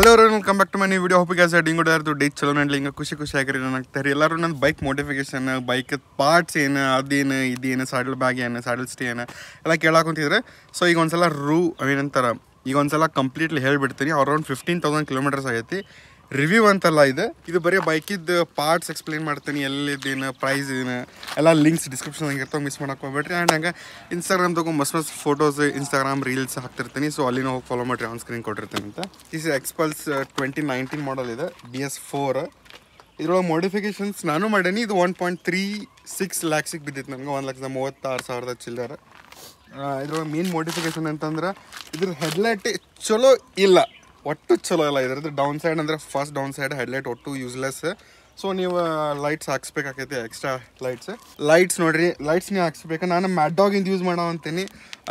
hello ನಾನು come back to money video ಹೋಗಿ ಆಸ್ ಅಡಿಂಗ್ ಹೊಡ್ದು ಡೇಟ್ ಚಲೋ ನಡ್ಲಿ ಹಿಂಗೆ ಖುಷಿ ಖುಷಿ ಆಗಿರಿ ನನಗೆ ಆಗ್ತಾರೆ ಎಲ್ಲರೂ ನನ್ನ ಬೈಕ್ ಮೋಡಿಫಿಕೇಶನ್ ಬೈಕ್ ಪಾರ್ಟ್ಸ್ ಏನು ಅದೇನು ಇದೇನು ಸ್ಯಾಡಲ್ ಬ್ಯಾಗ್ ಏನು ಸ್ಯಾಡಲ್ ಸ್ಟೇ ಏನು ಎಲ್ಲ ಕೇಳಾಕೊಂತಿದ್ರೆ ಸೊ ಈಗ ಒಂದ್ಸಲ ರೂ ಏನಂತಾರೆ ಈಗ ಒಂದ್ಸಲ ಕಂಪ್ಲೀಟ್ಲಿ ಹೇಳಿಬಿಡ್ತೀನಿ ಅರೌಂಡ್ ಫಿಫ್ಟೀನ್ ತೌಸಂಡ್ ಕಿಲೋಮೀಟರ್ಸ್ ಆಗೈತಿ ರಿವ್ಯೂ ಅಂತಲ್ಲ ಇದೆ ಇದು ಬರೀ ಬೈಕಿದ್ದು ಪಾರ್ಟ್ಸ್ ಎಕ್ಸ್ಪ್ಲೇನ್ ಮಾಡ್ತೀನಿ ಎಲ್ಲಿದ್ದೇನು ಪ್ರೈಸ್ ಏನು ಎಲ್ಲ ಲಿಂಕ್ಸ್ ಡಿಸ್ಕ್ರಿಪ್ಷನ್ ಇರ್ತಾವೆ ಮಿಸ್ ಮಾಡೋಕೆ ಹೋಗ್ಬೇಡ್ರಿ ಆ್ಯಂಡ್ ಹಂಗೆ ಇನ್ಸ್ಟಾಗ್ರಾಮ್ ತಗೊಂಡು ಮಸ್ತ್ ಮಸ್ತ್ ಫೋಟೋಸ್ ಇನ್ಸ್ಟಾಗ್ರಾಮ್ ರೀಲ್ಸ್ ಹಾಕ್ತಿರ್ತೀನಿ ಸೊ ಅಲ್ಲಿನ ನಾವು ಫಾಲೋ ಮಾಡಿರಿ ಆನ್ ಸ್ಕ್ರೀನ್ ಕೊಟ್ಟಿರ್ತೀನಿ ಅಂತ is Xpulse twenty nineteen model ಇದೆ ಬಿ ಎಸ್ ಫೋರ್ ಇದ್ರೊಳಗೆ ಮಾಡಿಫಿಕೇಷನ್ಸ್ ನಾನು ಮಾಡೇನಿ ಇದು ಒನ್ ಪಾಯಿಂಟ್ ತ್ರೀ ಸಿಕ್ಸ್ ಲ್ಯಾಕ್ಸಿಗೆ ಬಿದ್ದಿತ್ತು ನನಗೆ ಒಂದು ಲಕ್ಷದ ಮೂವತ್ತಾರು ಸಾವಿರದ ಚಿಲ್ಲರ ಇದ್ರೊಳಗೆ ಮೇನ್ ಮೋಡಿಫಿಕೇಷನ್ ಅಂತಂದ್ರೆ ಇದ್ರ ಹೆಡ್ಲೈಟ್ ಚಲೋ ಇಲ್ಲ ಒಟ್ಟು ಚಲೋ ಇಲ್ಲ ಇದ್ರದ್ದು ಡೌನ್ ಸೈಡ್ ಅಂದರೆ ಫಸ್ಟ್ ಡೌನ್ ಸೈಡ್ ಹೆಡ್ಲೈಟ್ ಒಟ್ಟು ಯೂಸ್ಲೆಸ್ ಸೊ ನೀವು ಲೈಟ್ಸ್ ಹಾಕ್ಸ್ಬೇಕಾಕೈತಿ ಎಕ್ಸ್ಟ್ರಾ ಲೈಟ್ಸ್ ಲೈಟ್ಸ್ ನೋಡಿರಿ ಲೈಟ್ಸ್ ನೀವು ಹಾಕ್ಸ್ಬೇಕು ನಾನು ಇಂದ ಯೂಸ್ ಮಾಡೋ ಅಂತೀನಿ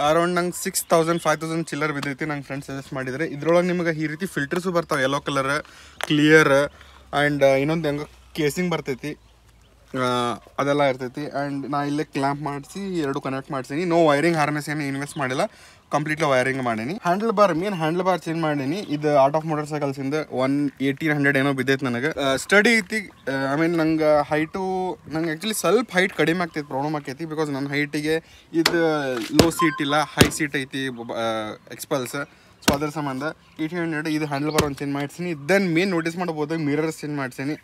ಅರೌಂಡ್ ನಂಗೆ ಸಿಕ್ಸ್ ತೌಸಂಡ್ ಫೈವ್ ತೌಸಂಡ್ ಚಿಲ್ಲರ್ ಬಿದ್ದೈತಿ ನಂಗೆ ಫ್ರೆಂಡ್ಸ್ ಸಜೆಸ್ಟ್ ಮಾಡಿದರೆ ಇದ್ರೊಳಗೆ ನಿಮಗೆ ಈ ರೀತಿ ಫಿಲ್ಟರ್ಸು ಬರ್ತಾವೆ ಯೆಲ್ಲೋ ಕಲರ್ ಕ್ಲಿಯರ್ ಆ್ಯಂಡ್ ಇನ್ನೊಂದು ಹೆಂಗೆ ಕೇಸಿಂಗ್ ಬರ್ತೈತಿ ಅದೆಲ್ಲ ಇರ್ತೈತಿ ಆ್ಯಂಡ್ ನಾ ಇಲ್ಲೇ ಕ್ಲ್ಯಾಂಪ್ ಮಾಡಿಸಿ ಎರಡು ಕನೆಕ್ಟ್ ಮಾಡ್ತೀನಿ ನೋ ವೈರಿಂಗ್ ಹಾರ್ನೆಸ್ ಏನು ಇನ್ವೆಸ್ಟ್ ಮಾಡಿಲ್ಲ ಕಂಪ್ಲೀಟ್ಲಿ ವೈರಿಂಗ್ ಮಾಡೀನಿ handlebar main handlebar change ಮಾಡೀನಿ ಇದು ಆರ್ಟ್ ಆಫ್ ಮೋಟರ್ ಸೈಕಲ್ಸ್ ಇಂದ ಒನ್ ಏಯ್ಟೀನ್ ಹಂಡ್ರೆಡ್ ಏನೋ ಬಿದ್ದೈತೆ ನನಗೆ ಸ್ಟಡಿ ಐತಿ ಐ ಮೀನ್ ನಂಗೆ ಹೈಟು ನಂಗೆ ಆ್ಯಕ್ಚುಲಿ ಸ್ವಲ್ಪ ಹೈಟ್ ಕಡಿಮೆ ಆಗ್ತೈತಿ ಪ್ರಾಬ್ಲಮ್ ಆಕೈತಿ ಬಿಕಾಸ್ ನನ್ನ ಹೈಟಿಗೆ ಇದು ಲೋ ಸೀಟ್ ಇಲ್ಲ ಹೈ ಸೀಟ್ ಐತಿ ಎಕ್ಸ್ಪಲ್ಸ್ ಸೊ ಅದರ ಸಂಬಂಧ ಏಯ್ಟ್ ಹಂಡ್ರೆಡ್ ಇದು ಹ್ಯಾಂಡಲ್ ಬಾರ್ ಒಂದು ಚೇಂಜ್ ಮಾಡ್ಸೀನಿ ದೆನ್ ಮೇನ್ ನೋಟಿಸ್ ಮಾಡ್ಬೋದು ಮಿರರ್ಸ್ ಚೇಂಜ್ ಮಾಡ್ಸೀನಿ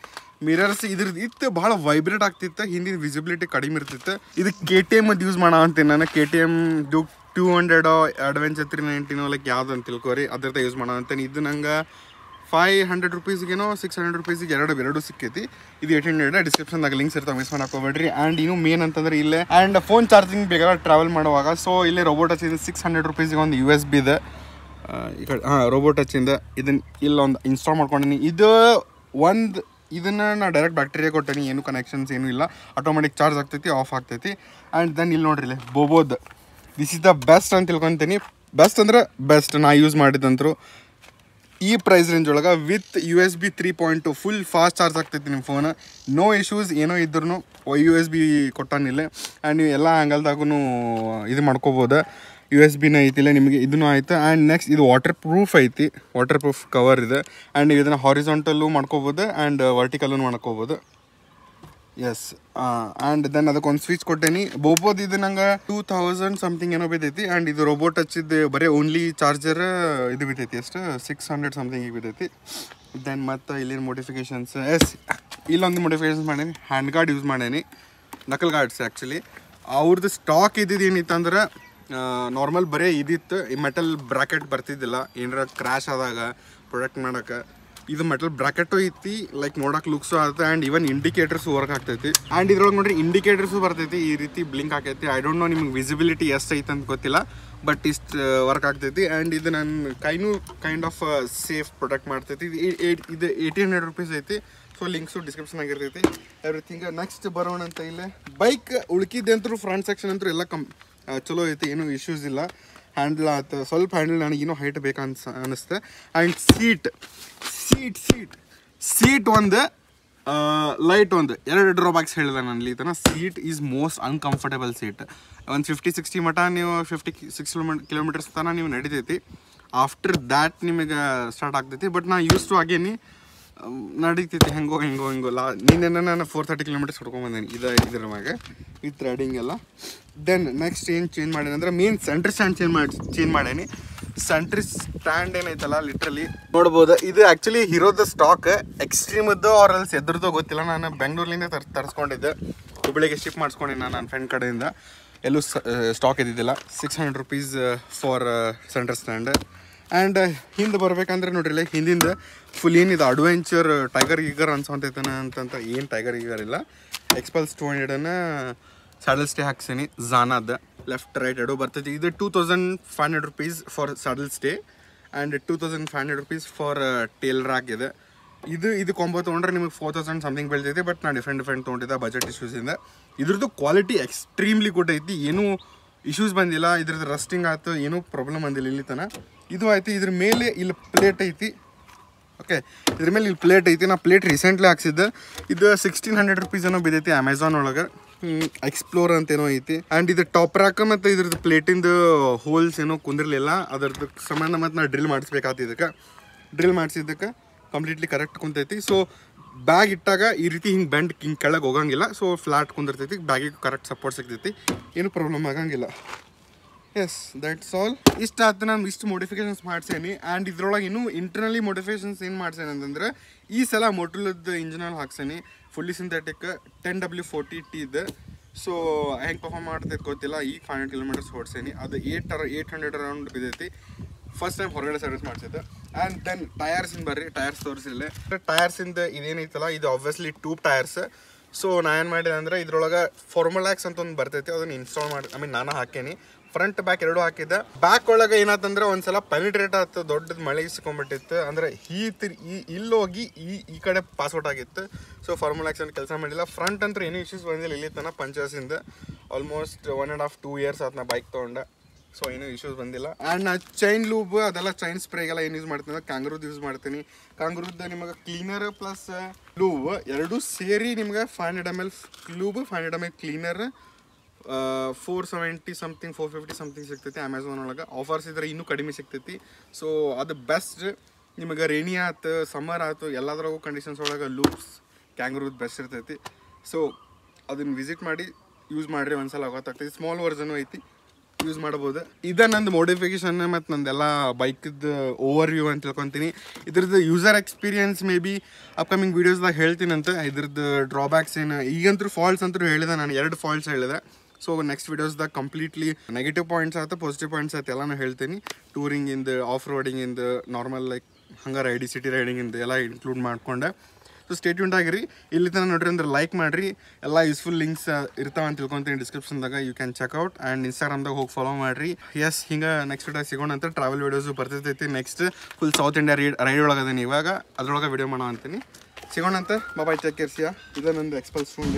ಮಿರರ್ಸ್ ಇದ್ರ ಇತ್ತು ಭಾಳ ವೈಬ್ರೇಟ್ ಆಗ್ತಿತ್ತು ಹಿಂದಿನ ವಿಸಿಬಿಲಿಟಿ ಕಡಿಮೆ ಇರ್ತಿತ್ತು ಇದು ಕೆ ಟಿ ಎಮ್ ಯೂಸ್ ಮಾಡೋ ಅಂತೀನಿ ನಾನು K T M Duke two ಹಂಡ್ರೆಡೋ ಅಡ್ವೆಂಚರ್ ತ್ರೀ ನೈಂಟಿನೋ ಲೈಕ್ ಯಾವ್ದು ತಿಳ್ಕೊರಿ ಅದ್ರದ್ದು ಯೂಸ್ ಮಾಡೋ ಅಂತ ಇದು ನಂಗೆ ಫೈವ್ ಹಂಡ್ರೆಡ್ ರುಪೀಸ್ಗೇನೋ ಸಿಕ್ಸ್ ಹಂಡ್ರೆಡ್ ರುಪೀಸಿಗೆ ಎರಡು ಎರಡು ಸಿಕ್ಕೈತಿ ಇದು ಏಟ್ ಹಂಡ್ರೆಡ್ ಡಿಸ್ಕ್ರಿಪ್ಷನ್ದಾಗ ಲಿಂಕ್ಸ್ ಇರ್ತಾವೆ ಮಿಸ್ ಹೋಗ್ಬೇಡ್ರಿ ಆ್ಯಂಡ್ ಇನ್ನು ಮೇನ್ ಅಂತಂದ್ರೆ ಇಲ್ಲೇ ಆ್ಯಂಡ್ ಫೋನ್ ಚಾರ್ಜಿಂಗ್ ಬೇಕಾದ್ರೆ ಟ್ರಾವೆಲ್ ಮಾಡುವಾಗ ಸೊ ಇಲ್ಲಿ ರೋಬೋಟ್ ಹಚ್ಚಿದ ಸಿಕ್ಸ್ ಹಂಡ್ರೆಡ್ ರುಪೀಸ್ಗೆ ಒಂದು ಯು ಎಸ್ ಬಿ ಇದೆ ಈ ಹಾಂ ರೋಬೋಟ್ ಹಚ್ಚಿಂದ ಇದನ್ನು ಇಲ್ಲೊಂದು ಇನ್ಸ್ಟಾಲ್ ಮಾಡ್ಕೊಂಡಿನಿ ಇದು ಒಂದು ಇದನ್ನು ನಾನು ಡೈರೆಕ್ಟ್ ಬ್ಯಾಕ್ಟೀರಿಯಾ ಕೊಟ್ಟೇನಿ ಏನು ಕನೆಕ್ಷನ್ಸ್ ಏನೂ ಇಲ್ಲ ಆಟೋಮೆಟಿಕ್ ಚಾರ್ಜ್ ಆಗ್ತೈತಿ ಆಫ್ ಆಗ್ತೈತಿ ಆ್ಯಂಡ್ ದೆನ್ ಇಲ್ಲಿ ನೋಡ್ರಿ ಬೋಬೋದ್ ದಿಸ್ ಇಸ್ ದ ಬೆಸ್ಟ್ ಅಂತ ತಿಳ್ಕೊತೀನಿ ಬೆಸ್ಟ್ ಅಂದರೆ ಬೆಸ್ಟ್ ನಾ ಯೂಸ್ ಮಾಡಿದಂತರು ಈ ಪ್ರೈಸ್ ರೇಂಜ್ ಒಳಗೆ with U S B three point two full fast charge ಆಗ್ತೈತಿ ನಿಮ್ಮ ಫೋನ್ ನೋ ಇಶ್ಯೂಸ್ ಏನೋ ಇದ್ರೂ ಯು ಎಸ್ ಬಿ ಕೊಟ್ಟಾನಿಲ್ಲ ಆ್ಯಂಡ್ ನೀವು ಎಲ್ಲ ಆ್ಯಂಗಲ್ದಾಗೂ ಇದು ಮಾಡ್ಕೋಬೋದು ಯು ಎಸ್ ಬಿನ ಐತಿಲ್ಲ ನಿಮಗೆ ಇದೂ ಆಯಿತು ಆ್ಯಂಡ್ ನೆಕ್ಸ್ಟ್ ಇದು ವಾಟರ್ ಪ್ರೂಫ್ ಐತಿ ವಾಟರ್ ಪ್ರೂಫ್ ಕವರ್ ಇದೆ ಆ್ಯಂಡ್ ಇದನ್ನು ಹಾರಿಜಾಂಟಲ್ಲೂ ಮಾಡ್ಕೋಬೋದು ಆ್ಯಂಡ್ ವರ್ಟಿಕಲ್ಲೂ ಮಾಡ್ಕೋಬೋದು ಎಸ್ ಆ್ಯಂಡ್ ದೆನ್ ಅದಕ್ಕೊಂದು ಸ್ವಿಚ್ ಕೊಟ್ಟೇನಿ ಬೋಬೋದ್ ಇದು ನಂಗೆ ಟೂ ತೌಸಂಡ್ ಸಮಥಿಂಗ್ ಏನೋ ಬಿದ್ದೈತಿ ಆ್ಯಂಡ್ ಇದು ರೋಬೋಟ್ ಹಚ್ಚಿದ್ದು ಬರೀ ಓನ್ಲಿ ಚಾರ್ಜರ್ ಇದು ಬಿದ್ದೈತಿ ಎಷ್ಟು ಸಿಕ್ಸ್ ಹಂಡ್ರೆಡ್ ಈಗ ಬಿದ್ದೈತಿ ದೆನ್ ಮತ್ತು ಇಲ್ಲಿನ ಮೋಡಿಫಿಕೇಶನ್ಸ್ ಎಸ್ ಇಲ್ಲೊಂದು ಮೋಡಿಫಿಕೇಶನ್ಸ್ ಮಾಡೇನಿ ಹ್ಯಾಂಡ್ ಗಾರ್ಡ್ ಯೂಸ್ ಮಾಡೇನಿ ನಕಲ್ ಗಾರ್ಡ್ಸ್ ಆ್ಯಕ್ಚುಲಿ ಅವ್ರದ್ದು ಸ್ಟಾಕ್ ಇದ್ದಿದ್ದು ಏನಿತ್ತಂದ್ರೆ ನಾರ್ಮಲ್ ಬರೀ ಇದಿತ್ತು ಈ ಮೆಟಲ್ ಬ್ರಾಕೆಟ್ ಬರ್ತಿದ್ದಿಲ್ಲ ಏನಾರ ಕ್ರ್ಯಾಶ್ ಆದಾಗ ಪ್ರೊಡಕ್ಟ್ ಮಾಡೋಕೆ ಇದು ಮೆಟಲ್ ಬ್ರಾಕೆಟು ಐತಿ ಲೈಕ್ ನೋಡಕ್ ಲುಕ್ಸ್ ಆಗುತ್ತೆ ಆ್ಯಂಡ್ ಇವನ್ ಇಂಡಿಕೇಟರ್ಸ್ ವರ್ಕ್ ಆಗ್ತೈತಿ ಆ್ಯಂಡ್ ಇದ್ರೊಳಗೆ ನೋಡ್ರಿ ಇಂಡಿಕೇಟರ್ಸು ಬರ್ತೈತಿ ಈ ರೀತಿ ಬ್ಲಿಂಕ್ ಆಕೈತಿ ಐ ಡೋಂಟ್ ನೋ ನಿಮ್ಗೆ ವಿಸಿಬಿಲಿಟಿ ಎಷ್ಟು ಐತೆ ಅಂತ ಗೊತ್ತಿಲ್ಲ ಬಟ್ ಇಷ್ಟು ವರ್ಕ್ ಆಗ್ತೈತಿ ಆ್ಯಂಡ್ ಇದು ನನ್ನ ಕೈನೂ ಕೈಂಡ್ ಆಫ್ ಸೇಫ್ ಪ್ರೊಡಕ್ಟ್ ಮಾಡ್ತೈತಿ ಇದು ಏಯ್ಟಿ ಹಂಡ್ರೆಡ್ ರುಪೀಸ್ ಐತಿ ಸೊ ಲಿಂಕ್ಸು ಡಿಸ್ಕ್ರಿಪ್ಷನ್ ಆಗಿರ್ತೈತಿ ಎವ್ರಿಥಿಂಗ್ ನೆಕ್ಸ್ಟ್ ಬರೋಣ ಅಂತ ಇಲ್ಲ ಬೈಕ್ ಉಳ್ಕಿದ್ದಂತೂ ಫ್ರಂಟ್ ಸೆಕ್ಷನ್ ಅಂತೂ ಎಲ್ಲ ಕಂ ಚಲೋ ಐತಿ ಏನೂ ಇಶ್ಯೂಸ್ ಇಲ್ಲ ಹ್ಯಾಂಡ್ಲ್ ಆಯ್ತು ಸ್ವಲ್ಪ ಹ್ಯಾಂಡಲ್ ನನಗೆ ಏನೋ ಹೈಟ್ ಬೇಕು ಅನ್ನಿಸ್ತೆ and seat seat seat seat ಒಂದು ಲೈಟ್ ಒಂದು ಎರಡು ಡ್ರಾಬ್ಯಾಕ್ಸ್ ಹೇಳಿದೆ ನಾನು ತನ seat is most uncomfortable seat ಒಂದು ಫಿಫ್ಟಿ ಸಿಕ್ಸ್ಟಿ ಮಟ ನೀವು ಫಿಫ್ಟಿ ಸಿಕ್ಸ್ ಕಿಲೋಮೀಟರ್ಸ್ ತನಕ ನೀವು ನಡಿತೈತಿ ಆಫ್ಟರ್ ದ್ಯಾಟ್ ನಿಮಗೆ ಸ್ಟಾರ್ಟ್ ಆಗ್ತೈತಿ ಬಟ್ ನಾ ಯೂಸ್ ಟು ಆಗೇನಿ ನಡೀತೈತಿ ಹೆಂಗೋ ಹೆಂಗೋ ಹೆಂಗೋ ಲಾ ನೀನೇನ ನಾನು ಫೋರ್ ತರ್ಟಿ ಕಿಲೋಮೀಟರ್ಸ್ ಹೊಡ್ಕೊಂಬಂದೇನೆ ಇದು ಇದ್ರ ಮ್ಯಾಗೆ ವಿತ್ ರೈಡಿಂಗ್ ಎಲ್ಲ ದೆನ್ ನೆಕ್ಸ್ಟ್ ಏನು ಚೇಂಜ್ ಮಾಡೇನಿ ಅಂದ್ರೆ ಮೇನ್ ಸೆಂಟ್ರ್ ಸ್ಟ್ಯಾಂಡ್ ಚೇಂಜ್ ಮಾಡಿ ಚೇಂಜ್ ಮಾಡೇನಿ ಸೆಂಟ್ರಿ ಸ್ಟ್ಯಾಂಡ್ ಏನೈತಲ್ಲ ಲಿಟ್ರಲಿ ನೋಡ್ಬೋದು ಇದು ಆ್ಯಕ್ಚುಲಿ ಹೀರೋದ ಸ್ಟಾಕ್ ಎಕ್ಸ್ಟ್ರೀಮದ್ದು ಅವ್ರ ಅಲ್ಲಿ ಎದ್ರದ್ದು ಗೊತ್ತಿಲ್ಲ ನಾನು ಬೆಂಗಳೂರಿನಿಂದ ತರ್ ತರಿಸ್ಕೊಂಡಿದ್ದೆ ಹುಬ್ಬಳ್ಳಿಗೆ ಶಿಫ್ಟ್ ಮಾಡಿಸ್ಕೊಂಡಿ ನಾನು ನನ್ನ ಫ್ರೆಂಡ್ ಕಡೆಯಿಂದ ಎಲ್ಲೂ ಸ್ಟಾಕ್ ಇದ್ದಿದ್ದಿಲ್ಲ six hundred rupees for centre stand and uh, ಹಿಂದೆ ಬರ್ಬೇಕಂದ್ರೆ ನೋಡ್ರಿ ಲೈಕ್ ಹಿಂದಿಂದ ಫುಲ್ ಏನಿದೆ ಅಡ್ವೆಂಚರ್ ಟೈಗರ್ ಗೀಗರ್ ಅನ್ಸೊಂತೈತಾನ ಅಂತಂತ ಏನು ಟೈಗರ್ ಗೀಗರ್ ಇಲ್ಲ ಎಕ್ಸ್ಪಲ್ಸ್ ಟೂ ಹಂಡ್ರೆಡನ್ನು ಸ್ಯಾಡಲ್ ಸ್ಟೇ ಹಾಕ್ಸೀನಿ ಝಾನಾದ ಲೆಫ್ಟ್ ರೈಟ್ ಎರಡು ಬರ್ತೈತಿ ಇದು two thousand five hundred rupees for saddle stay and two thousand five hundred rupees for tailor ಆಗಿದೆ ಇದು ಇದು ಕಾಂಬೋ ತೊಗೊಂಡ್ರೆ ನಿಮಗೆ ಫೋರ್ ತೌಸಂಡ್ ಸಮಥಿಂಗ್ ಬೀಳ್ತೈತಿ ಬಟ್ ನಾನು ಡಿಫ್ರೆಂಟ್ ಡಿಫ್ರೆಂಟ್ ತೊಗೊಂಡಿದ್ದೆ ಬಜೆಟ್ ಇಶ್ಯೂಸಿಂದ ಇದ್ರದ್ದು ಕ್ವಾಲಿಟಿ ಎಕ್ಸ್ಟ್ರೀಮ್ಲಿ ಗುಡ್ ಐತಿ ಏನೂ ಇಶ್ಯೂಸ್ ಬಂದಿಲ್ಲ ಇದ್ರದ್ದು ರಸ್ಟಿಂಗ್ ಆಯಿತು ಏನೂ ಪ್ರಾಬ್ಲಮ್ ಬಂದಿಲ್ಲ ಇಲ್ಲಿ ತನಕ ಇದು ಐತಿ ಇದ್ರ ಮೇಲೆ ಇಲ್ಲಿ ಪ್ಲೇಟ್ ಐತಿ ಓಕೆ ಇದ್ರ ಮೇಲೆ ಇಲ್ಲಿ ಪ್ಲೇಟ್ ಐತಿ ನಾ ಪ್ಲೇಟ್ ರೀಸೆಂಟ್ಲಿ ಹಾಕ್ಸಿದ್ದೆ ಇದು ಸಿಕ್ಸ್ಟೀನ್ ಹಂಡ್ರೆಡ್ ರುಪೀಸ್ ಏನೋ ಬಿದ್ದೈತಿ ಅಮೆಝಾನ್ ಒಳಗೆ ಎಕ್ಸ್ಪ್ಲೋರ್ ಅಂತ ಏನೋ ಐತಿ ಆ್ಯಂಡ್ ಇದು ಟಾಪ್ ರ್ಯಾಕ್ ಮತ್ತು ಇದ್ರದ್ದು ಪ್ಲೇಟಿಂದು ಹೋಲ್ಸ್ ಏನೋ ಕುಂದಿರಲಿಲ್ಲ ಅದ್ರದ್ದು ಸಂಬಂಧ ಮತ್ತು ನಾ ಡ್ರಿಲ್ ಮಾಡಿಸ್ಬೇಕಾಗ್ತಿ ಇದಕ್ಕೆ ಡ್ರಿಲ್ ಮಾಡಿಸಿದ್ದಕ್ಕೆ ಕಂಪ್ಲೀಟ್ಲಿ ಕರೆಕ್ಟ್ ಕುಂತೈತಿ ಸೊ ಬ್ಯಾಗ್ ಇಟ್ಟಾಗ ಈ ರೀತಿ ಹಿಂಗೆ ಬೆಂಡ್ ಹಿಂಗೆ ಕೆಳಗೆ ಹೋಗಂಗಿಲ್ಲ ಸೊ ಫ್ಲಾಟ್ ಕುಂದಿರ್ತೈತಿ ಬ್ಯಾಗಿಗೆ ಕರೆಕ್ಟ್ ಸಪೋರ್ಟ್ ಸಿಗ್ತೈತಿ ಏನು ಪ್ರಾಬ್ಲಮ್ ಆಗಂಗಿಲ್ಲ ಎಸ್ ದಟ್ಸ್ ಆಲ್ ಇಷ್ಟ ಆಯ್ತು ನಾನು ಇಷ್ಟು ಮೋಡಿಫಿಕೇಶನ್ಸ್ ಮಾಡ್ಸೇನಿ ಆ್ಯಂಡ್ ಇದ್ರೊಳಗೆ ಇನ್ನೂ ಇಂಟರ್ನಲಿ ಮೋಡಿಫಿಕೇಶನ್ಸ್ ಏನು ಮಾಡ್ಸೇನೆ ಅಂತಂದ್ರೆ ಈ ಸಲ ಮೋಟ್ರಲದ ಇಂಜಿನಲ್ಲಿ ಹಾಕ್ಸೇನಿ fully synthetic ten W forty T ಇದೆ ಸೊ ಹೆಂಗೆ ಪರ್ಫಾರ್ಮ್ ಮಾಡ್ತೈತೆ ಗೊತ್ತಿಲ್ಲ ಈಗ ಫೈವ್ ಹಂಡ್ರೆಡ್ ಕಿಲೋಮೀಟರ್ಸ್ ಓಡಿಸೇನಿ ಅದು ಏಟ್ ಟರ್ ಏಟ್ ಹಂಡ್ರೆಡ್ ಅರೌಂಡ್ ಬಿದ್ದೈತಿ ಫಸ್ಟ್ ಟೈಮ್ ಹೊರಗಡೆ ಸರ್ವಿಸ್ ಮಾಡ್ಸೈತೆ ಆ್ಯಂಡ್ ದೆನ್ ಟೈರ್ಸಿನ ಬರ್ರಿ ಟಯರ್ಸ್ ತೋರಿಸಿಲ್ಲ ಟೈರ್ಸಿಂದ ಇದೇನೈತಲ್ಲ ಇದು ಆಬ್ವಿಯಸ್ಲಿ ಟೂ ಟೈರ್ಸ್ ಸೊ ನಾನು ಏನು ಮಾಡಿದೆ ಅಂದರೆ ಇದ್ರೊಳಗೆ ಫಾರ್ಮಲ್ ಅಂತ ಒಂದು ಬರ್ತೈತಿ ಅದನ್ನು ಇನ್ಸ್ಟಾಲ್ ಮಾಡಿ ಐ ಮೀನ್ ನಾನು ಹಾಕೇನಿ ಫ್ರಂಟ್ ಬ್ಯಾಕ್ ಎರಡು ಹಾಕಿದ್ದೆ ಬ್ಯಾಕ್ ಒಳಗೆ ಏನಾತಂದ್ರೆ ಒಂದ್ಸಲ ಪೆನಿಟ್ರೇಟ್ ಆಯ್ತು ದೊಡ್ಡದು ಮಳೆ ಇಸ್ಕೊಂಡ್ಬಿಟ್ಟಿತ್ತು ಅಂದರೆ ಈ ತಿರ್ ಈ ಇಲ್ಲೋಗಿ ಈ ಈ ಕಡೆ ಪಾಸ್ಔಟ್ ಆಗಿತ್ತು ಸೊ ಫಾರ್ಮುಲಾ ಕೆಲಸ ಮಾಡಿಲ್ಲ ಫ್ರಂಟ್ ಅಂತ ಏನೂ ಇಶ್ಯೂಸ್ ಬಂದಿಲ್ಲ ಇಲ್ಲಿ ತನಕ ಪಂಚರ್ಸಿಂದ almost one and half two years ಅದನ್ನ ಬೈಕ್ ತೊಗೊಂಡೆ ಸೊ ಏನೂ ಇಶ್ಯೂಸ್ ಬಂದಿಲ್ಲ ಆ್ಯಂಡ್ ಚೈನ್ ಲೂಬ್ ಅದೆಲ್ಲ ಚೈನ್ ಸ್ಪ್ರೇಗೆಲ್ಲ ಏನು ಯೂಸ್ ಮಾಡ್ತೀನಿ ಕಾಂಗ್ರೂದ್ ಯೂಸ್ ಮಾಡ್ತೀನಿ ಕಾಂಗ್ರೂದ್ ನಿಮಗೆ ಕ್ಲೀನರ್ ಪ್ಲಸ್ ಲೂಬ್ ಎರಡೂ ಸೇರಿ ನಿಮಗೆ five hundred M L lube five hundred M L cleaner four seventy something four fifty something ಸಿಗ್ತೈತಿ ಅಮೆಝಾನ್ ಒಳಗೆ ಆಫರ್ಸ್ ಇದ್ರೆ ಇನ್ನೂ ಕಡಿಮೆ ಸಿಗ್ತೈತಿ ಸೊ ಅದು ಬೆಸ್ಟ್ ನಿಮಗೆ ರೇನಿ ಆಯ್ತು ಸಮ್ಮರ್ ಆಯ್ತು ಎಲ್ಲದ್ರಾಗೂ ಕಂಡೀಷನ್ಸ್ ಒಳಗೆ ಲೂಪ್ಸ್ ಕ್ಯಾಂಗ್ರೂದ್ ಬೆಸ್ಟ್ ಇರ್ತೈತಿ ಸೊ ಅದನ್ನು ವಿಸಿಟ್ ಮಾಡಿ ಯೂಸ್ ಮಾಡಿರಿ ಒಂದ್ಸಲ ಗೊತ್ತಾಗ್ತೈತಿ ಸ್ಮಾಲ್ ವರ್ಜನು ಐತಿ ಯೂಸ್ ಮಾಡ್ಬೋದು ಇದ ನಂದು ಮೋಡಿಫಿಕೇಶನ್ ಮತ್ತು ನಂದೆಲ್ಲ ಬೈಕಿದ್ದು ಓವರ್ ವ್ಯೂ ಅಂತ ತಿಳ್ಕೊತೀನಿ ಇದ್ರದ್ದು user experience may be upcoming ವೀಡಿಯೋಸ್ದಾಗ ಹೇಳ್ತೀನಂತೆ ಇದ್ರದ್ದು ಡ್ರಾಬ್ಯಾಕ್ಸ್ ಏನು ಈಗಂತೂ ಫಾಲ್ಸ್ ಅಂತೂ ಹೇಳಿದೆ ನಾನು ಎರಡು ಫಾಲ್ಟ್ಸ್ ಹೇಳಿದೆ ಸೊ ನೆಕ್ಸ್ಟ್ ವೀಡಿಯೋಸ್ದಾಗ ಕಂಪ್ಲೀಟ್ಲಿ ನೆಗೆಟಿವ್ ಪಾಯಿಂಟ್ಸ್ ಆಯ್ತು ಪಾಸಿಟಿವ್ ಪಾಯಿಂಟ್ಸ್ ಆಯ್ತು ಎಲ್ಲ ಹೇಳ್ತೀನಿ ಟೂರಿಂಗ್ ಇಂದ ಆಫ್ ರೋಡಿಂಗ್ ಇಂದ ನಾರ್ಮಲ್ ಲೈಕ್ ಹಂಗೆ ರೈಡಿ ಸಿಟಿ ರೈಡಿಂಗ್ ಇಂದ ಎಲ್ಲ ಇನ್ಕ್ಲೂಡ್ ಮಾಡ್ಕೊಂಡೆ ಸೊ ಸ್ಟೇಟ್ಮೆಂಟ್ ಆಗಿರಿ ಇಲ್ಲಿ ತನಕ ನೋಡ್ರಿ ಅಂದ್ರೆ ಲೈಕ್ ಮಾಡಿರಿ ಎಲ್ಲ ಯೂಸ್ಫುಲ್ ಲಿಂಕ್ಸ್ ಇರ್ತಾವೆ ಅಂತ ತಿಳ್ಕೊತೀನಿ ಡಿಸ್ಕ್ರಿಪ್ಷನ್ದಾಗ ಯು ಕ್ಯಾನ್ ಚೆಕ್ಔಟ್ ಆ್ಯಂಡ್ ಇನ್ಸ್ಟಾಗ್ರಾಮ್ದಾಗ ಹೋಗಿ ಫಾಲೋ ಮಾಡಿರಿ ಎಸ್ ಹಿಂಗೆ ನೆಕ್ಸ್ಟ್ ಸಿಗೋಣ ಅಂತ ಟ್ರಾವೆಲ್ ವೀಡಿಯೋಸು ಬರ್ತೈತಿ next full South India ride ride ಒಳಗದೀನಿ ಇವಾಗ ಅದ್ರೊಳಗೆ ವೀಡಿಯೋ ಮಾಡೋಣ ಅಂತೀನಿ ಸಿಗೋಣ ಸಿಗೋಣಂತ ಬಾಬಾಯ್ ಚೆಕ್ ಇರ್ಸಿಯಾ ಇದು ನಂದು ಎಕ್ಸ್ಪಲ್ಸ್